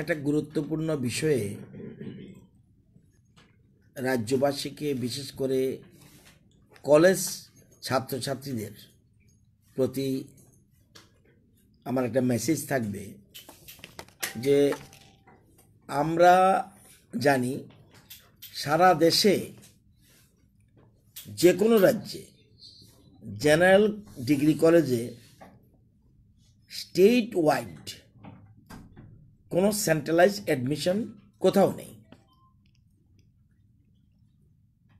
একটা গুরুত্বপূর্ণ বিষয়ে রাজ্যবাসীকে বিশেষ করে কলেজ ছাত্রছাত্রীদের প্রতি আমার একটা মেসেজ থাকবে যে আমরা জানি সারা দেশে যে কোনো রাজ্যে জেনারেল ডিগ্রি কলেজে স্টেট ওয়াইড কোনো সেন্ট্রালাইজ অ্যাডমিশন কোথাও নেই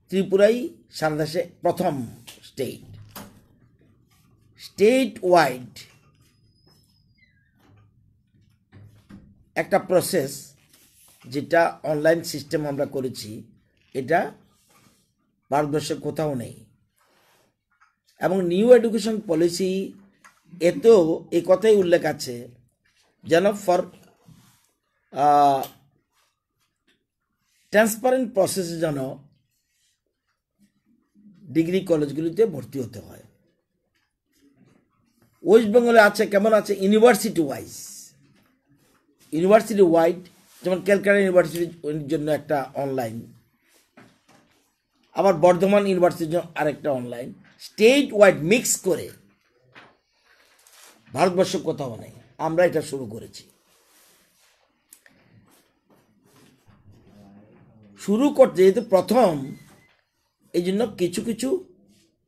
ত্রিপুরাই সান্দাসে প্রথম স্টেট স্টেট ওয়াইড একটা প্রসেস যেটা অনলাইন সিস্টেম আমরা করেছি এটা ভারতবর্ষে কোথাও নেই এবং নিউ এডুকেশন পলিসি এতেও এই কথাই উল্লেখ আছে যেন ফর ট্রান্সপারেন্ট প্রসেসে যেন ডিগ্রি কলেজগুলিতে ভর্তি হতে হয় ওয়েস্ট বেঙ্গলে আছে কেমন আছে ইউনিভার্সিটি ওয়াইজ ইউনিভার্সিটি ওয়াইড যেমন ক্যালকাটা ইউনিভার্সিটির জন্য একটা অনলাইন আবার বর্ধমান ইউনিভার্সিটির জন্য আরেকটা অনলাইন স্টেট ওয়াইড মিক্স করে ভারতবর্ষ কোথাও নেই আমরা এটা শুরু করেছি শুরু করতে যেহেতু প্রথম এই জন্য কিছু কিছু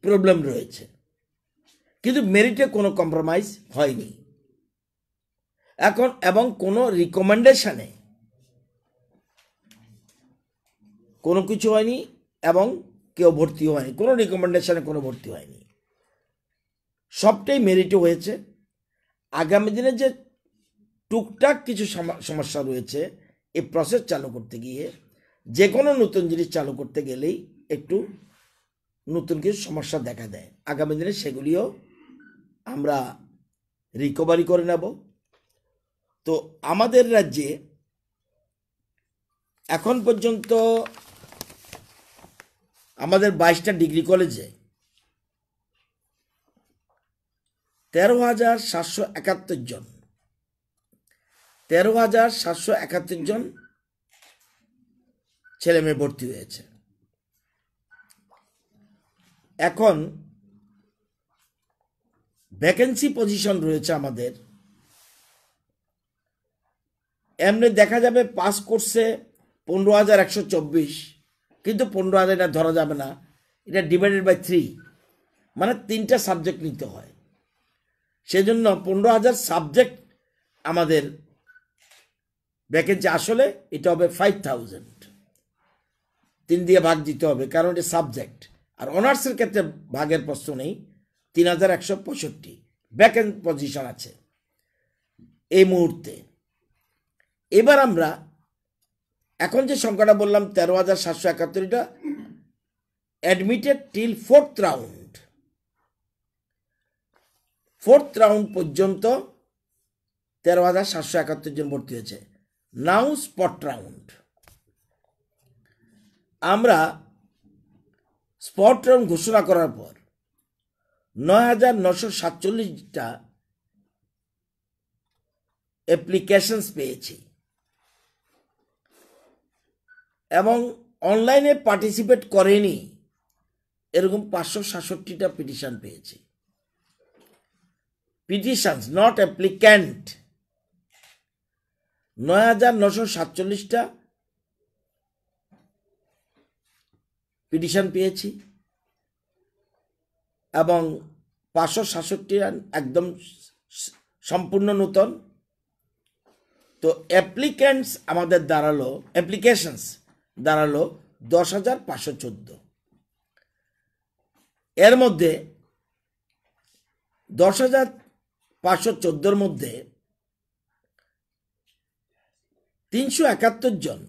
প্রবলেম রয়েছে কিন্তু মেরিটে কোনো কম্প্রোমাইজ হয়নি এখন এবং কোনো রিকমেন্ডেশানে কোনো কিছু হয়নি এবং কেউ ভর্তি হয়নি কোনো রিকমেন্ডেশানে কোনো ভর্তি হয়নি সবটাই মেরিটে হয়েছে আগামী দিনে যে টুকটাক কিছু সমস্যা রয়েছে এই প্রসেস চালু করতে গিয়ে যে কোনো নতুন জিনিস চালু করতে গেলেই একটু নতুন কিছু সমস্যা দেখা দেয় আগামী দিনে সেগুলিও আমরা রিকভারি করে নেব তো আমাদের রাজ্যে এখন পর্যন্ত আমাদের বাইশটা ডিগ্রি কলেজে তেরো হাজার সাতশো একাত্তর জন তেরো হাজার সাতশো একাত্তর জন ছেলে মেয়ে ভর্তি হয়েছে এখন ভ্যাকেন্সি পজিশন রয়েছে আমাদের এমনি দেখা যাবে পাস করছে পনেরো হাজার একশো চব্বিশ কিন্তু পনেরো হাজার এটা ধরা যাবে না এটা ডিভাইডেড বাই থ্রি মানে তিনটা সাবজেক্ট নিতে হয় সেজন্য পনেরো হাজার সাবজেক্ট আমাদের ভ্যাকেন্সি আসলে এটা হবে ফাইভ থাউজেন্ড তিন দিয়ে ভাগ দিতে হবে কারণ এটা সাবজেক্ট আর অনার্সের ক্ষেত্রে ভাগের প্রশ্ন নেই তিন হাজার একশো পঁয়ষট্টি ব্যাকেন্ড পজিশন আছে এই মুহূর্তে এবার আমরা এখন যে সংখ্যাটা বললাম তেরো হাজার সাতশো একাত্তরটা admitted till fourth round fourth round পর্যন্ত তেরো হাজার সাতশো একাত্তর জন ভর্তি হয়েছে নাও স্পট রাউন্ড আমরা স্পট রাউন্ড ঘোষণা করার পর নয় হাজার নশো সাতচল্লিশটা অ্যাপ্লিকেশনস পেয়েছি এবং অনলাইনে পার্টিসিপেট করেনি এরকম পাঁচশো সাতষট্টিটা পিটিশান পেয়েছি পিটিশানস নট অ্যাপ্লিক্যান্ট নয় হাজার নশো সাতচল্লিশটা পিটিশন পেয়েছি এবং পাঁচশো সাতষট্টি রান একদম সম্পূর্ণ নূতন তো অ্যাপ্লিক্যান্টস আমাদের দাঁড়ালো অ্যাপ্লিকেশনস দাঁড়ালো দশ হাজার পাঁচশো চোদ্দো এর মধ্যে দশ হাজার পাঁচশো চোদ্দোর মধ্যে তিনশো একাত্তর জন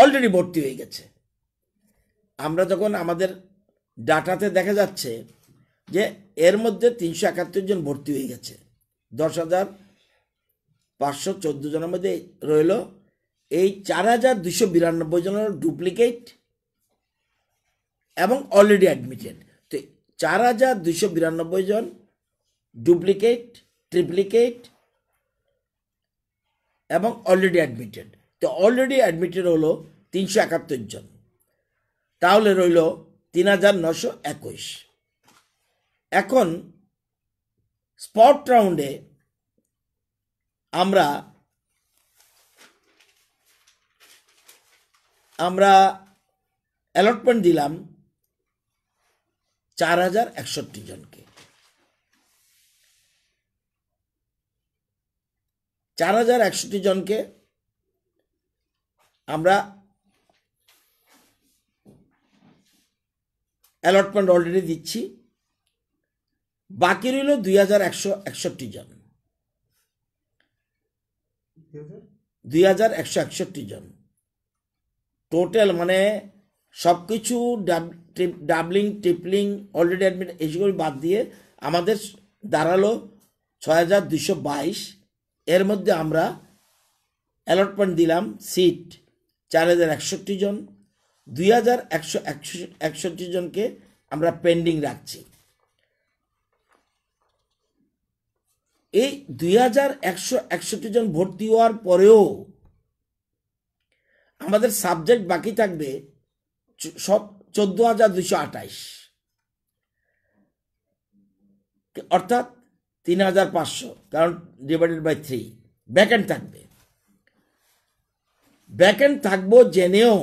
অলরেডি ভর্তি হয়ে গেছে আমরা যখন আমাদের ডাটাতে দেখা যাচ্ছে যে এর মধ্যে তিনশো একাত্তর জন ভর্তি হয়ে গেছে দশ হাজার পাঁচশো চোদ্দো জনের মধ্যে রইল এই চার হাজার দুশো বিরানব্বই জনের ডুপ্লিকেট এবং অলরেডি অ্যাডমিটেড তো চার হাজার দুশো বিরানব্বই জন ডুপ্লিকেট ট্রিপ্লিকেট এবং অলরেডি অ্যাডমিটেড তো অলরেডি অ্যাডমিটেড হলো তিনশো একাত্তর জন তাহলে রইল তিন হাজার নশো একুশ এখন স্পট রাউন্ডে আমরা আমরা অ্যালটমেন্ট দিলাম চার হাজার একষট্টি জনকে চার হাজার একষট্টি জনকে আমরা অ্যালটমেন্ট অলরেডি দিচ্ছি বাকি রইল দুই হাজার একশো একষট্টি জন দুই হাজার একশো একষট্টি জন টোটাল মানে সব কিছু ডাবলিং ট্রিপলিং অলরেডি অ্যাডমিট এইসবগুলি বাদ দিয়ে আমাদের দাঁড়ালো ছয় হাজার দুশো বাইশ এর মধ্যে আমরা অ্যালটমেন্ট দিলাম সিট চার হাজার জন দুই হাজার একশো একশো একষট্টি জনকে আমরা পেন্ডিং রাখছি এই দুই হাজার একশো একষট্টি জন ভর্তি হওয়ার পরেও আমাদের সাবজেক্ট বাকি থাকবে সব চোদ্দ হাজার দুশো আঠাইশ অর্থাৎ তিন হাজার পাঁচশো কারণ ডিভাইডেড বাই থ্রি ব্যাকেন্ড থাকবে ব্যাকেন্ড থাকবো জেনেও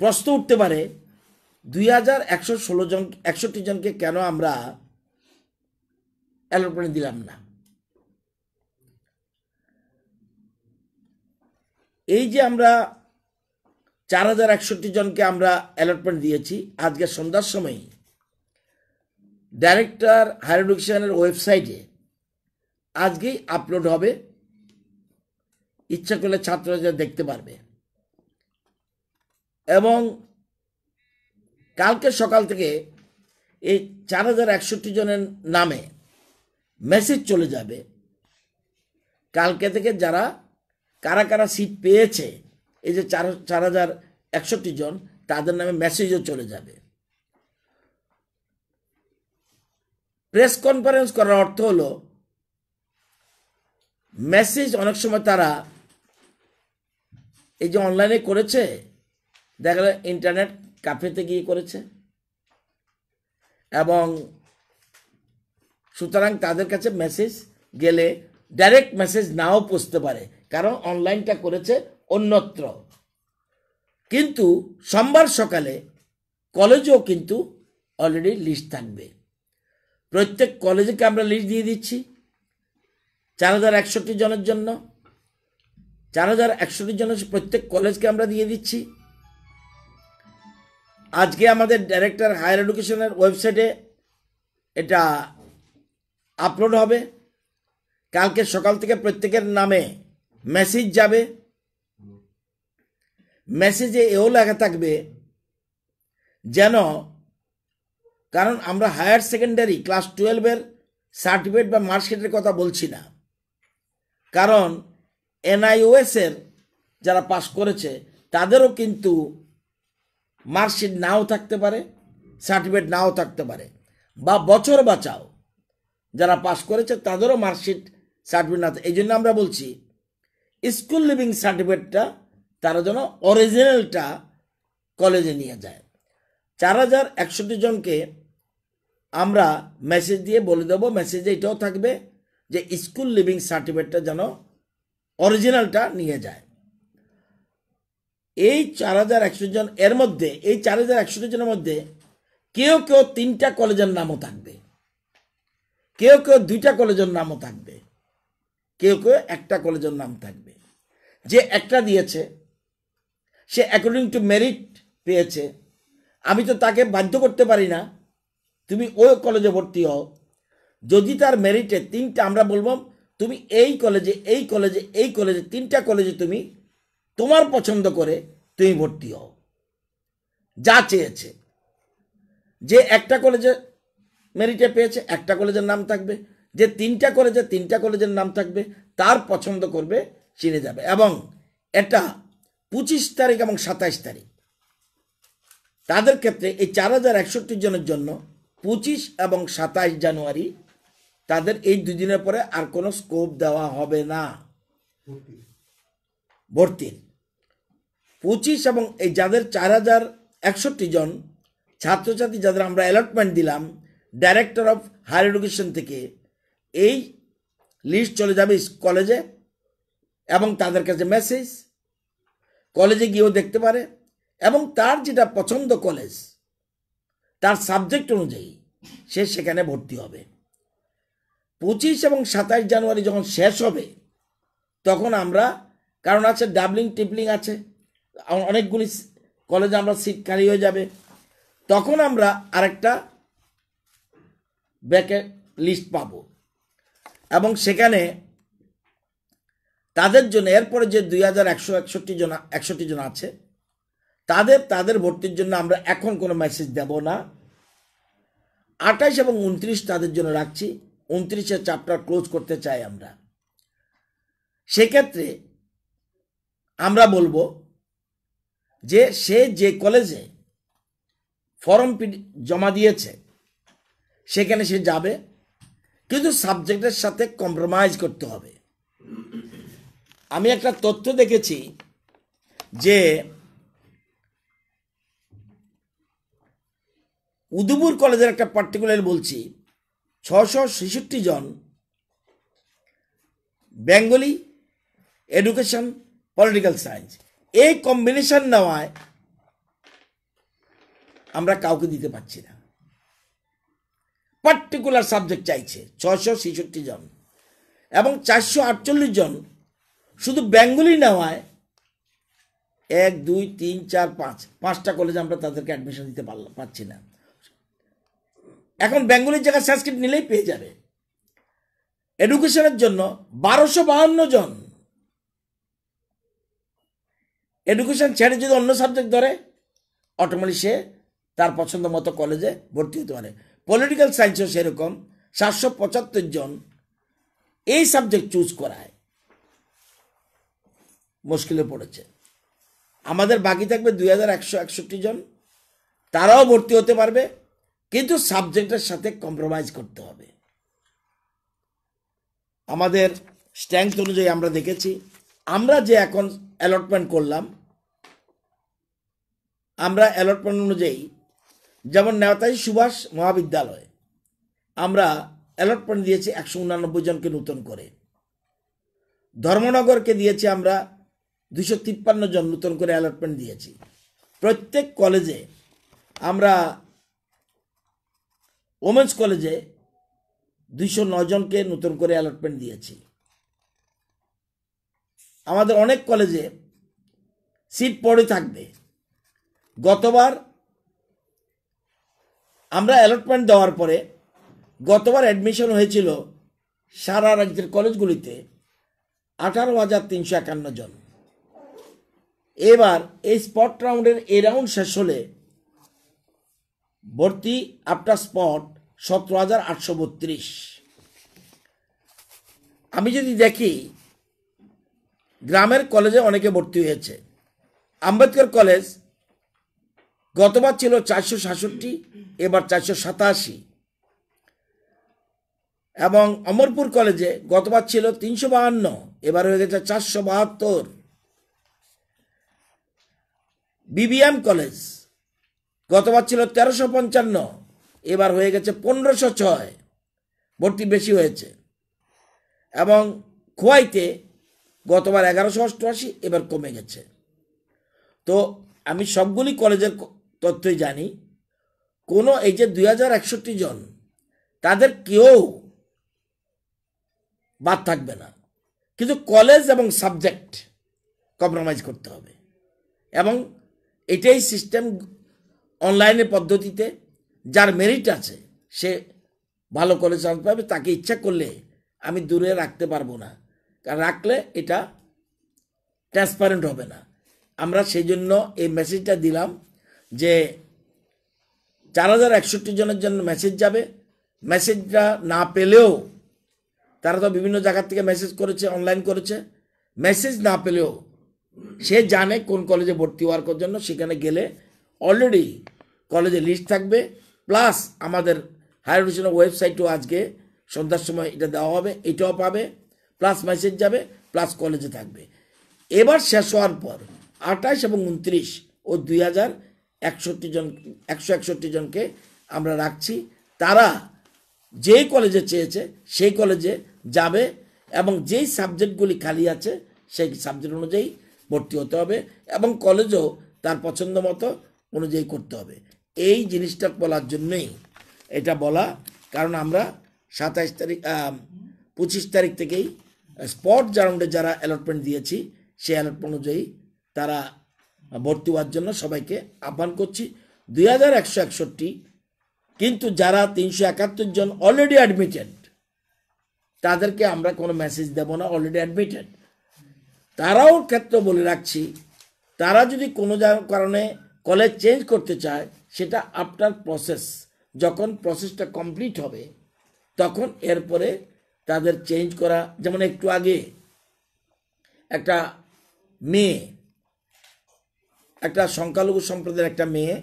প্রশ্ন উঠতে পারে দুই হাজার একশো ষোলো জন একষট্টি জনকে কেন আমরা অ্যালোটমেন্ট দিলাম না এই যে আমরা চার হাজার একষট্টি জনকে আমরা অ্যালটমেন্ট দিয়েছি আজকে সন্ধ্যার সময় ডাইরেক্টর হায়ার এডুকেশনের ওয়েবসাইটে আজকেই আপলোড হবে ইচ্ছা করলে ছাত্ররা দেখতে পারবে এবং কালকে সকাল থেকে এই চার হাজার একষট্টি জনের নামে মেসেজ চলে যাবে কালকে থেকে যারা কারা কারা সিট পেয়েছে এই যে চার চার হাজার একষট্টি জন তাদের নামে মেসেজও চলে যাবে প্রেস কনফারেন্স করার অর্থ হলো মেসেজ অনেক সময় তারা এই যে অনলাইনে করেছে দেখা গেল ইন্টারনেট কাফেতে গিয়ে করেছে এবং সুতরাং তাদের কাছে মেসেজ গেলে ডাইরেক্ট মেসেজ নাও পুষতে পারে কারণ অনলাইনটা করেছে অন্যত্র কিন্তু সোমবার সকালে কলেজেও কিন্তু অলরেডি লিস্ট থাকবে প্রত্যেক কলেজকে আমরা লিস্ট দিয়ে দিচ্ছি চার হাজার একষট্টি জনের জন্য চার হাজার একষট্টি জনের প্রত্যেক কলেজকে আমরা দিয়ে দিচ্ছি আজকে আমাদের ডাইরেক্টর হায়ার এডুকেশনের ওয়েবসাইটে এটা আপলোড হবে কালকে সকাল থেকে প্রত্যেকের নামে মেসেজ যাবে মেসেজে এও লেখা থাকবে যেন কারণ আমরা হায়ার সেকেন্ডারি ক্লাস টুয়েলভের সার্টিফিকেট বা মার্কশিটের কথা বলছি না কারণ এনআইওএসের যারা পাশ করেছে তাদেরও কিন্তু মার্কশিট নাও থাকতে পারে সার্টিফিকেট নাও থাকতে পারে বা বছর বাঁচাও যারা পাশ করেছে তাদেরও মার্কশিট সার্টিফিকেট না এই জন্য আমরা বলছি স্কুল লিভিং সার্টিফিকেটটা তারা যেন অরিজিনালটা কলেজে নিয়ে যায় চার হাজার একষট্টি জনকে আমরা মেসেজ দিয়ে বলে দেব মেসেজে এটাও থাকবে যে স্কুল লিভিং সার্টিফিকেটটা যেন অরিজিনালটা নিয়ে যায় এই চার হাজার একশো জন এর মধ্যে এই চার হাজার একশো জনের মধ্যে কেউ কেউ তিনটা কলেজের নামও থাকবে কেউ কেউ দুইটা কলেজের নামও থাকবে কেউ কেউ একটা কলেজের নাম থাকবে যে একটা দিয়েছে সে অ্যাকর্ডিং টু মেরিট পেয়েছে আমি তো তাকে বাধ্য করতে পারি না তুমি ওই কলেজে ভর্তি হও যদি তার মেরিটে তিনটা আমরা বলবো তুমি এই কলেজে এই কলেজে এই কলেজে তিনটা কলেজে তুমি তোমার পছন্দ করে তুমি ভর্তি হও যা চেয়েছে যে একটা কলেজে মেরিটে পেয়েছে একটা কলেজের নাম থাকবে যে তিনটা কলেজে তিনটা কলেজের নাম থাকবে তার পছন্দ করবে চিনে যাবে এবং এটা পঁচিশ তারিখ এবং সাতাইশ তারিখ তাদের ক্ষেত্রে এই চার হাজার একষট্টি জনের জন্য পঁচিশ এবং সাতাইশ জানুয়ারি তাদের এই দুদিনের পরে আর কোনো স্কোপ দেওয়া হবে না ভর্তির পঁচিশ এবং এই যাদের চার হাজার একষট্টি জন ছাত্রছাত্রী যাদের আমরা অ্যালটমেন্ট দিলাম ডাইরেক্টর অফ হায়ার এডুকেশন থেকে এই লিস্ট চলে যাবে কলেজে এবং তাদের কাছে মেসেজ কলেজে গিয়েও দেখতে পারে এবং তার যেটা পছন্দ কলেজ তার সাবজেক্ট অনুযায়ী সে সেখানে ভর্তি হবে পঁচিশ এবং সাতাশ জানুয়ারি যখন শেষ হবে তখন আমরা কারণ আছে ডাবলিং টিপলিং আছে অনেকগুলি কলেজে আমরা সিট খালি হয়ে যাবে তখন আমরা আরেকটা ব্যাকে লিস্ট পাব এবং সেখানে তাদের জন্য এরপরে যে দুই হাজার একশো একষট্টি জন একষট্টি জন আছে তাদের তাদের ভর্তির জন্য আমরা এখন কোনো মেসেজ দেব না আঠাশ এবং উনত্রিশ তাদের জন্য রাখছি উনত্রিশের চাপটা ক্লোজ করতে চাই আমরা সেক্ষেত্রে আমরা বলবো যে সে যে কলেজে ফর্ম জমা দিয়েছে সেখানে সে যাবে কিন্তু সাবজেক্টের সাথে কম্প্রোমাইজ করতে হবে আমি একটা তথ্য দেখেছি যে উদুপুর কলেজের একটা পার্টিকুলার বলছি ছশো ছেষট্টি জন বেঙ্গলি এডুকেশন পলিটিক্যাল সায়েন্স এই কম্বিনেশন নেওয়ায় আমরা কাউকে দিতে পারছি না পার্টিকুলার সাবজেক্ট চাইছে ছশো ছেষট্টি জন এবং চারশো আটচল্লিশ জন শুধু বেঙ্গলি নেওয়ায় এক দুই তিন চার পাঁচ পাঁচটা কলেজ আমরা তাদেরকে অ্যাডমিশন দিতে পারলাম পাচ্ছি না এখন বেঙ্গলির জায়গায় সংস্কৃত নিলেই পেয়ে যাবে এডুকেশনের জন্য বারোশো বাহান্ন জন এডুকেশন ছেড়ে যদি অন্য সাবজেক্ট ধরে অটোমেটিক সে তার পছন্দ মতো কলেজে ভর্তি হতে পারে পলিটিক্যাল সায়েন্সও সেরকম সাতশো পঁচাত্তর জন এই সাবজেক্ট চুজ করায় মুশকিলে পড়েছে আমাদের বাকি থাকবে দুই হাজার একশো একষট্টি জন তারাও ভর্তি হতে পারবে কিন্তু সাবজেক্টের সাথে কম্প্রোমাইজ করতে হবে আমাদের স্ট্রেংথ অনুযায়ী আমরা দেখেছি আমরা যে এখন অ্যালটমেন্ট করলাম আমরা অ্যালটমেন্ট অনুযায়ী যেমন নেতাজি সুভাষ মহাবিদ্যালয় আমরা অ্যালটমেন্ট দিয়েছি একশো উনানব্বই জনকে নূতন করে ধর্মনগরকে দিয়েছি আমরা দুশো তিপ্পান্ন জন নূতন করে অ্যালটমেন্ট দিয়েছি প্রত্যেক কলেজে আমরা ওমেন্স কলেজে দুইশো জনকে নতুন করে অ্যালটমেন্ট দিয়েছি আমাদের অনেক কলেজে সিট পড়ে থাকবে গতবার আমরা অ্যালটমেন্ট দেওয়ার পরে গতবার অ্যাডমিশন হয়েছিল সারা রাজ্যের কলেজগুলিতে আঠারো হাজার তিনশো একান্ন জন এবার এই স্পট রাউন্ডের এ রাউন্ড শেষ হলে ভর্তি আফটার স্পট সতেরো হাজার আটশো বত্রিশ আমি যদি দেখি গ্রামের কলেজে অনেকে ভর্তি হয়েছে আম্বেদকর কলেজ গতবার ছিল চারশো সাতষট্টি এবার চারশো সাতাশি এবং অমরপুর কলেজে গতবার ছিল তিনশো বাহান্ন এবার হয়ে গেছে চারশো বাহাত্তর বিবিএম কলেজ গতবার ছিল তেরোশো পঞ্চান্ন এবার হয়ে গেছে পনেরোশো ছয় ভর্তি বেশি হয়েছে এবং খোয়াইতে গতবার এগারোশো অষ্টআশি এবার কমে গেছে তো আমি সবগুলি কলেজের তথ্যই জানি কোনো এই যে দুই জন তাদের কেউ বাদ থাকবে না কিন্তু কলেজ এবং সাবজেক্ট কম্প্রোমাইজ করতে হবে এবং এটাই সিস্টেম অনলাইনে পদ্ধতিতে যার মেরিট আছে সে ভালো কলেজ চান্স পাবে তাকে ইচ্ছা করলে আমি দূরে রাখতে পারবো না কারণ রাখলে এটা ট্রান্সপারেন্ট হবে না আমরা সেই জন্য এই মেসেজটা দিলাম যে চার হাজার একষট্টি জনের জন্য মেসেজ যাবে মেসেজটা না পেলেও তারা তো বিভিন্ন জায়গার থেকে মেসেজ করেছে অনলাইন করেছে মেসেজ না পেলেও সে জানে কোন কলেজে ভর্তি হওয়ার জন্য সেখানে গেলে অলরেডি কলেজে লিস্ট থাকবে প্লাস আমাদের হায়ার এডুকেশনের ওয়েবসাইটও আজকে সন্ধ্যার সময় এটা দেওয়া হবে এটাও পাবে প্লাস মেসেজ যাবে প্লাস কলেজে থাকবে এবার শেষ হওয়ার পর আঠাশ এবং উনত্রিশ ও দুই হাজার একষট্টি জন একশো একষট্টি জনকে আমরা রাখছি তারা যেই কলেজে চেয়েছে সেই কলেজে যাবে এবং যেই সাবজেক্টগুলি খালি আছে সেই সাবজেক্ট অনুযায়ী ভর্তি হতে হবে এবং কলেজও তার পছন্দ মতো অনুযায়ী করতে হবে এই জিনিসটা বলার জন্যই এটা বলা কারণ আমরা সাতাইশ তারিখ পঁচিশ তারিখ থেকেই স্পট জারাউন্ডে যারা অ্যালটমেন্ট দিয়েছি সেই অ্যালটমেন্ট অনুযায়ী তারা ভর্তি হওয়ার জন্য সবাইকে আহ্বান করছি দুই হাজার একশো একষট্টি কিন্তু যারা তিনশো একাত্তর জন অলরেডি অ্যাডমিটেড তাদেরকে আমরা কোনো মেসেজ দেব না অলরেডি অ্যাডমিটেড তারাও ক্ষেত্র বলে রাখছি তারা যদি কোনো কারণে কলেজ চেঞ্জ করতে চায় সেটা আফটার প্রসেস যখন প্রসেসটা কমপ্লিট হবে তখন এরপরে তাদের চেঞ্জ করা যেমন একটু আগে একটা মেয়ে একটা সংখ্যালঘু সম্প্রদায়ের একটা মেয়ে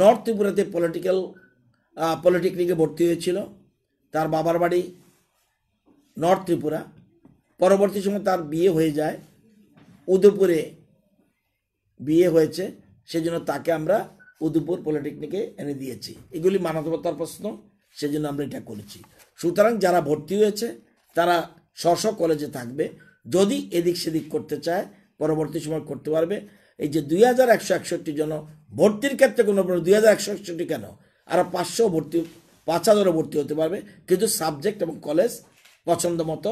নর্থ ত্রিপুরাতে পলিটিক্যাল পলিটেকনিকে ভর্তি হয়েছিল তার বাবার বাড়ি নর্থ ত্রিপুরা পরবর্তী সময় তার বিয়ে হয়ে যায় উদয়পুরে বিয়ে হয়েছে সেজন্য তাকে আমরা উদয়পুর পলিটেকনিকে এনে দিয়েছি এগুলি মানবতার প্রশ্ন সেজন্য আমরা এটা করেছি সুতরাং যারা ভর্তি হয়েছে তারা স্ব কলেজে থাকবে যদি এদিক সেদিক করতে চায় পরবর্তী সময় করতে পারবে এই যে দুই হাজার একশো একষট্টি জন ভর্তির ক্ষেত্রে কোনো দুই হাজার একশো একষট্টি কেন আরও পাঁচশো ভর্তি পাঁচ হাজারও ভর্তি হতে পারবে কিন্তু সাবজেক্ট এবং কলেজ পছন্দ মতো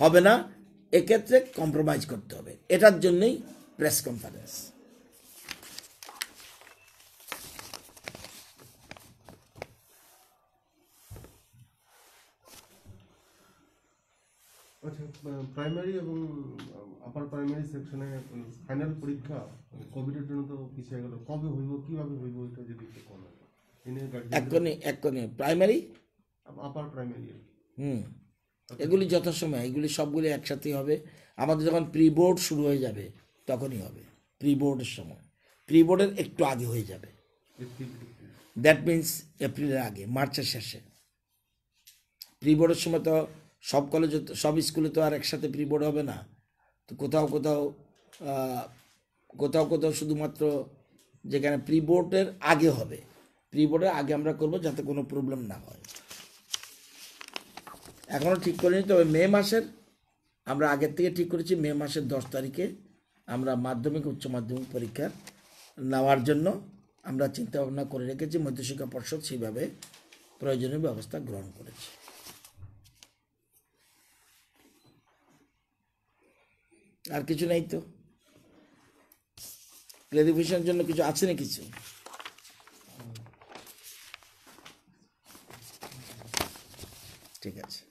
হবে না এক্ষেত্রে কম্প্রোমাইজ করতে হবে এটার জন্যই প্রেস কনফারেন্স আচ্ছা প্রাইমারি এবং আপার প্রাইমারি সেকশনে ফাইনাল পরীক্ষা কোভিডের জন্য তো পিছিয়ে গেল কবে হইব কিভাবে হইব এটা যদি একটু কমেন এখনই এখনই প্রাইমারি আপার প্রাইমারি হুম আচ্ছা। এগুলি যথাসময় এগুলি সবগুলি একসাথেই হবে আমাদের যখন প্রি বোর্ড শুরু হয়ে যাবে তখনই হবে প্রি বোর্ডের সময় প্রি বোর্ডের একটু আগে হয়ে যাবে দ্যাট মিন্স এপ্রিলের আগে মার্চের শেষে প্রি বোর্ডের সময় তো সব কলেজে সব স্কুলে তো আর একসাথে প্রি বোর্ড হবে না তো কোথাও কোথাও কোথাও কোথাও শুধুমাত্র যেখানে প্রি বোর্ডের আগে হবে প্রি বোর্ডের আগে আমরা করব যাতে কোনো প্রবলেম না হয় এখনও ঠিক করিনি তবে মে মাসের আমরা আগের থেকে ঠিক করেছি মে মাসের দশ তারিখে আমরা মাধ্যমিক উচ্চ মাধ্যমিক পরীক্ষা নেওয়ার জন্য আমরা চিন্তা ভাবনা করে রেখেছি মধ্যশিক্ষা পর্ষদ সেইভাবে প্রয়োজনীয় ব্যবস্থা গ্রহণ করেছে আর কিছু নেই তো ক্লারিফিকেশনের জন্য কিছু আছে না কিছু ঠিক আছে